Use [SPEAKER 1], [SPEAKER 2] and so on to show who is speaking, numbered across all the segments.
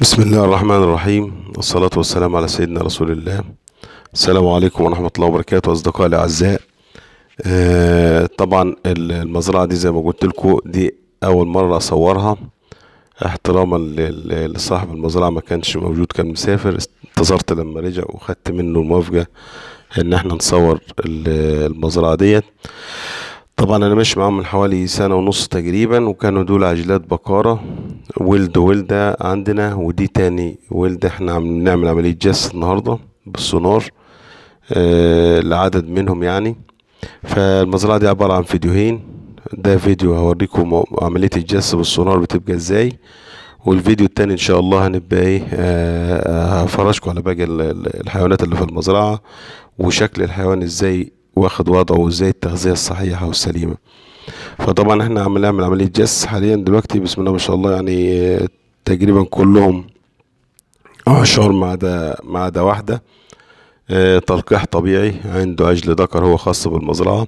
[SPEAKER 1] بسم الله الرحمن الرحيم والصلاة والسلام على سيدنا رسول الله السلام عليكم ورحمة الله وبركاته أصدقائي الأعزاء آه طبعا المزرعة دي زي ما قلت لكم دي أول مرة أصورها احتراما لصاحب المزرعة ما كانش موجود كان مسافر انتظرت لما رجع وخدت منه الموافقة إن احنا نصور المزرعة ديت طبعا انا ماشي معاهم من حوالي سنة ونص تقريبا وكانوا دول عجلات بقارة ولد ولدة عندنا ودي تاني ولدة احنا عم نعمل عملية جس النهاردة بالسونار آه لعدد منهم يعني فالمزرعة دي عبارة عن فيديوهين ده فيديو هوريكم عملية الجس بالسونار بتبقى ازاي والفيديو التاني ان شاء الله هنبقى ايه آه، هفرجكم على باقي الحيوانات اللي في المزرعة وشكل الحيوان ازاي واخد وضعه وازاي التغذية الصحيحة والسليمة فطبعا احنا عم نعمل عملية جس حاليا دلوقتي بسم الله ما شاء الله يعني تقريبا كلهم عشر ما عدا ما عدا واحدة آه، تلقيح طبيعي عنده عجل ذكر هو خاص بالمزرعة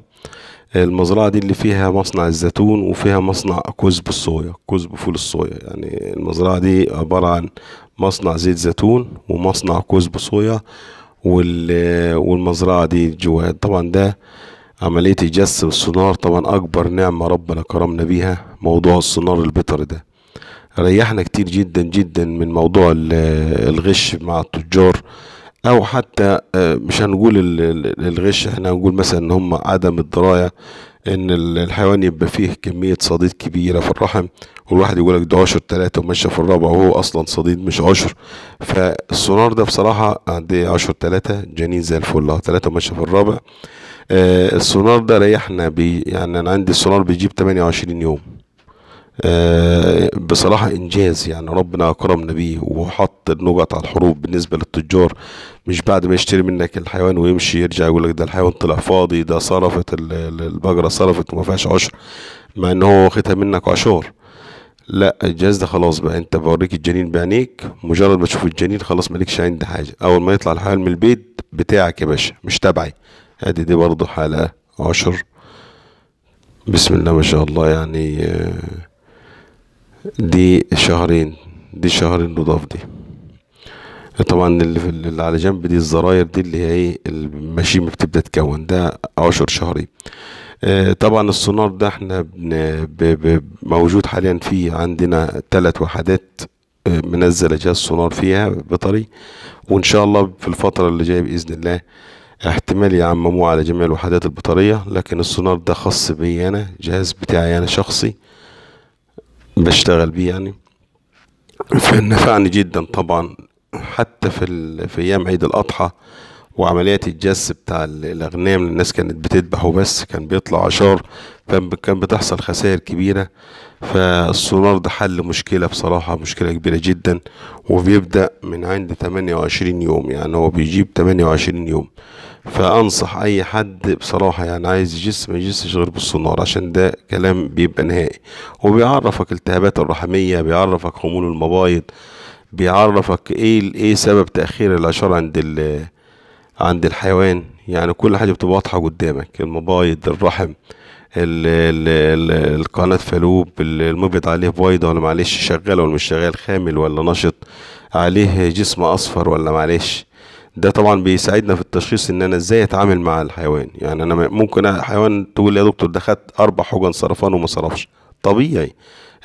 [SPEAKER 1] المزرعة دي اللي فيها مصنع الزيتون وفيها مصنع كزب الصويا كزب فول الصويا يعني المزرعة دي عبارة عن مصنع زيت زيتون ومصنع كزب صويا والمزرعة دي جواد طبعا ده عملية الجس والسونار طبعا أكبر نعمة ربنا كرمنا بيها موضوع السونار البتر ده ريحنا كتير جدا جدا من موضوع الغش مع التجار أو حتى آه، مش هنقول الغش احنا هنقول مثلا إن هم عدم الدراية ان الحيوان يبقى فيه كميه صديد كبيره في الرحم والواحد يقول لك ده عشر ثلاثه وماشيه في الرابع وهو اصلا صديد مش عشر فالسونار ده بصراحه عندي عشر ثلاثه جنين زي الفل ثلاثه وماشيه في الرابع آه السونار ده ريحنا بي يعني انا عندي السونار بيجيب تمانية وعشرين يوم آه، بصراحة إنجاز يعني ربنا أكرمنا بيه وحط النقط على الحروب بالنسبة للتجار مش بعد ما يشتري منك الحيوان ويمشي يرجع يقول لك ده الحيوان طلع فاضي ده صرفت البقرة صرفت وما فيهاش عشر مع إن هو واخدها منك عشار لا الجهاز ده خلاص بقى انت بوريك الجنين بعينيك مجرد ما تشوف الجنين خلاص مالكش عندي حاجه اول ما يطلع الحيوان من البيت بتاعك يا باشا مش تبعي ادي دي برضه حالة عشر بسم الله ما شاء الله يعني آه دي شهرين دي شهرين نضاف دي طبعا اللي, على جنب دي الزراير دي اللي هي ايه ما بتبدأ تكون ده عشر شهرين آه، طبعا السونار ده احنا موجود حاليا في عندنا ثلاث وحدات آه، منزل جهاز سونار فيها بطري وان شاء الله في الفترة اللي جاية بإذن الله احتمال يعمموه على جميع الوحدات البطارية لكن السونار ده خاص بي أنا جهاز بتاعي أنا شخصي بشتغل بيه يعني فنفعني جدا طبعا حتى في, في ايام عيد الاضحى وعمليات الجس بتاع الأغنام الناس كانت بتذبح وبس كان بيطلع عشار فكان بتحصل خسائر كبيرة فالسونار ده حل مشكلة بصراحة مشكلة كبيرة جدا وبيبدأ من عند 28 يوم يعني هو بيجيب 28 يوم فأنصح أي حد بصراحة يعني عايز يجس ما يجسش غير بالسونار عشان ده كلام بيبقى نهائي وبيعرفك التهابات الرحمية بيعرفك خمول المبايض بيعرفك ايه ايه سبب تأخير العشار عند عند الحيوان يعني كل حاجة بتبقى واضحة قدامك المبايض الرحم القناة فالوب المبيض عليه بويضة ولا معلش شغال ولا مش شغال خامل ولا نشط عليه جسم أصفر ولا معلش ده طبعا بيساعدنا في التشخيص ان انا ازاي اتعامل مع الحيوان يعني انا ممكن حيوان تقول لي يا دكتور ده خد اربع حجن صرفان وما صرفش طبيعي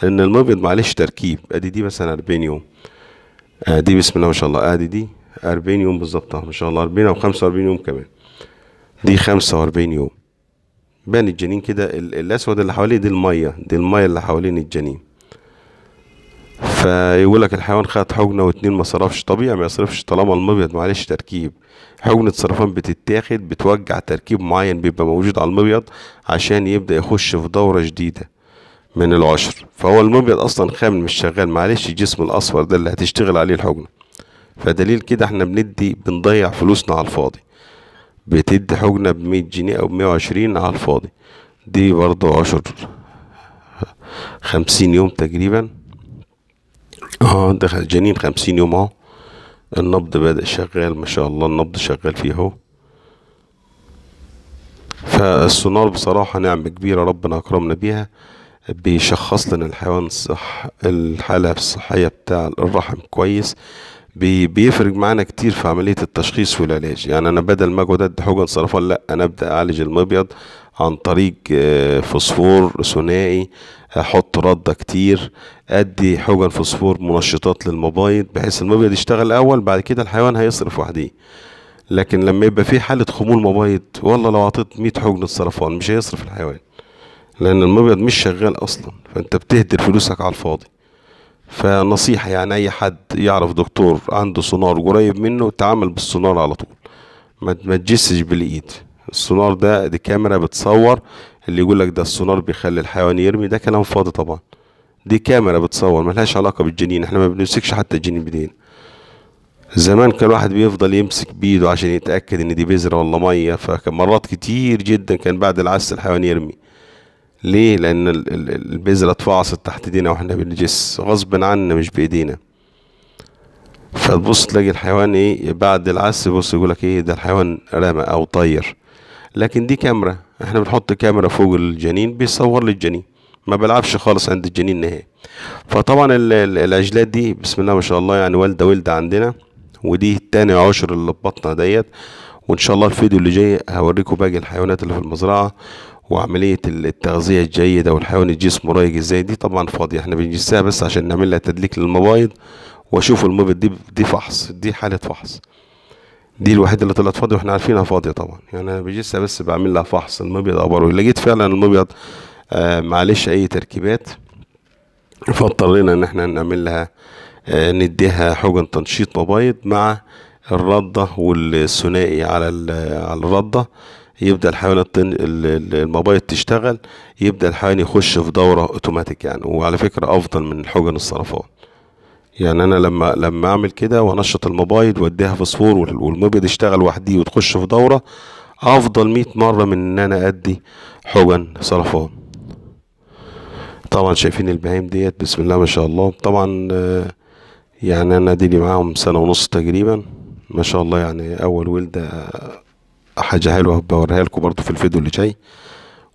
[SPEAKER 1] لان المبيض معلش تركيب ادي دي مثلا 40 يوم ادي آه، بسم الله ما شاء الله ادي آه، دي 40 يوم بالظبط ان آه، شاء الله 40 او 45 يوم كمان دي 45 يوم بان الجنين كده الاسود اللي حواليه دي الميه دي الميه اللي حوالين الجنين فيقول لك الحيوان خد حقنه واتنين ما صرفش طبيعي ما يصرفش طالما المبيض معلش تركيب حقنه صرفان بتتاخد بتوجع تركيب معين بيبقى موجود على المبيض عشان يبدا يخش في دوره جديده من العشر فهو المبيض اصلا خامل مش شغال معلش الجسم الاصفر ده اللي هتشتغل عليه الحقنه فدليل كده احنا بندي بنضيع فلوسنا على الفاضي بتدي حجنة بمية جنيه أو بمية وعشرين على الفاضي دي برضو عشر خمسين يوم تقريبا اه ده جنين خمسين يوم اهو النبض بدأ شغال ما شاء الله النبض شغال فيه اهو فالسونار بصراحة نعمة كبيرة ربنا أكرمنا بيها بيشخص لنا الحيوان الصح الحالة الصحية بتاع الرحم كويس بي بيفرق معانا كتير في عملية التشخيص والعلاج يعني أنا بدل ما أقعد أدي حقن صرفان لأ أنا أبدأ أعالج المبيض عن طريق آه، فوسفور ثنائي أحط ردة كتير أدي حقن فوسفور منشطات للمبايض بحيث المبيض يشتغل أول بعد كده الحيوان هيصرف وحده لكن لما يبقى في حالة خمول مبايض والله لو أعطيت مية حقن صرفان مش هيصرف الحيوان لأن المبيض مش شغال أصلا فأنت بتهدر فلوسك على الفاضي فنصيحة يعني أي حد يعرف دكتور عنده سونار قريب منه تعامل بالسونار على طول ما تجسش بالإيد السونار ده دي كاميرا بتصور اللي يقول لك ده السونار بيخلي الحيوان يرمي ده كلام فاضي طبعا دي كاميرا بتصور ملهاش علاقة بالجنين احنا ما بنمسكش حتى الجنين بدين زمان كان الواحد بيفضل يمسك بيده عشان يتأكد ان دي بذرة ولا مية مرات كتير جدا كان بعد العس الحيوان يرمي ليه لان البذره اتفعصت تحت ايدينا واحنا بنجس غصب عنا مش بايدينا فتبص تلاقي الحيوان ايه بعد العس بص يقولك ايه ده الحيوان رمى او طير لكن دي كاميرا احنا بنحط كاميرا فوق الجنين بيصور لي الجنين ما بلعبش خالص عند الجنين نهائي فطبعا الاجلاد دي بسم الله ما شاء الله يعني والده ولده عندنا ودي تاني عشر اللي ببطنها ديت وان شاء الله الفيديو اللي جاي هوريكم باقي الحيوانات اللي في المزرعه وعملية التغذية الجيدة والحيوان الجسم رايق ازاي دي طبعا فاضية احنا بنجسها بس عشان نعمل لها تدليك للمبايض واشوف المبيض دي دي فحص دي حالة فحص دي الوحيدة اللي طلعت فاضية واحنا عارفينها فاضية طبعا يعني انا بجسها بس بعمل لها فحص المبيض ابره لقيت فعلا المبيض آه معلش اي تركيبات فاضطرينا ان احنا نعمل لها آه نديها حقن تنشيط مبايض مع الردة والثنائي على على الردة يبدا الحيوانات المبايض تشتغل يبدا الحيوان يخش في دوره اوتوماتيك يعني وعلى فكره افضل من الحجن الصرفان يعني انا لما لما اعمل كده وانشط المبايض واديها فوسفور والمبيض يشتغل لوحديه وتخش في دوره افضل 100 مره من ان انا ادي حجن صرفان طبعا شايفين البهايم ديت بسم الله ما شاء الله طبعا آه، يعني انا ديلي معاهم سنه ونص تقريبا ما شاء الله يعني اول ولده آه، حاجة حلوة بوريها لكم برضو في الفيديو اللي جاي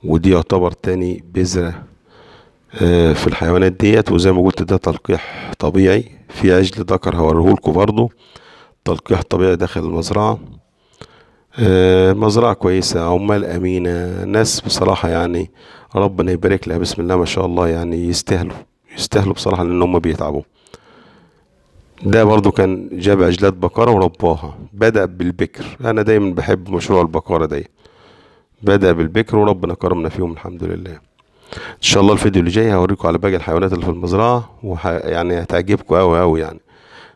[SPEAKER 1] ودي يعتبر تاني بذرة آه، في الحيوانات ديت وزي ما قلت ده تلقيح طبيعي في عجل ذكر هوريهولكوا برضو تلقيح طبيعي داخل المزرعة آه، مزرعة كويسة عمال أمينة ناس بصراحة يعني ربنا يبارك لها بسم الله ما شاء الله يعني يستاهلوا يستاهلوا بصراحة لأن هم بيتعبوا ده برضو كان جاب أجلاد بقرة ورباها بدأ بالبكر أنا دايما بحب مشروع البقرة دي بدأ بالبكر وربنا كرمنا فيهم الحمد لله إن شاء الله الفيديو اللي جاي هوريكم على باقي الحيوانات اللي في المزرعة وح... يعني هتعجبكم أوي أوي يعني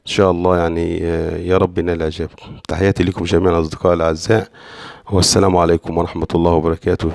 [SPEAKER 1] إن شاء الله يعني آه، يا رب ينال إعجابكم تحياتي لكم جميعا أصدقائي الأعزاء والسلام عليكم ورحمة الله وبركاته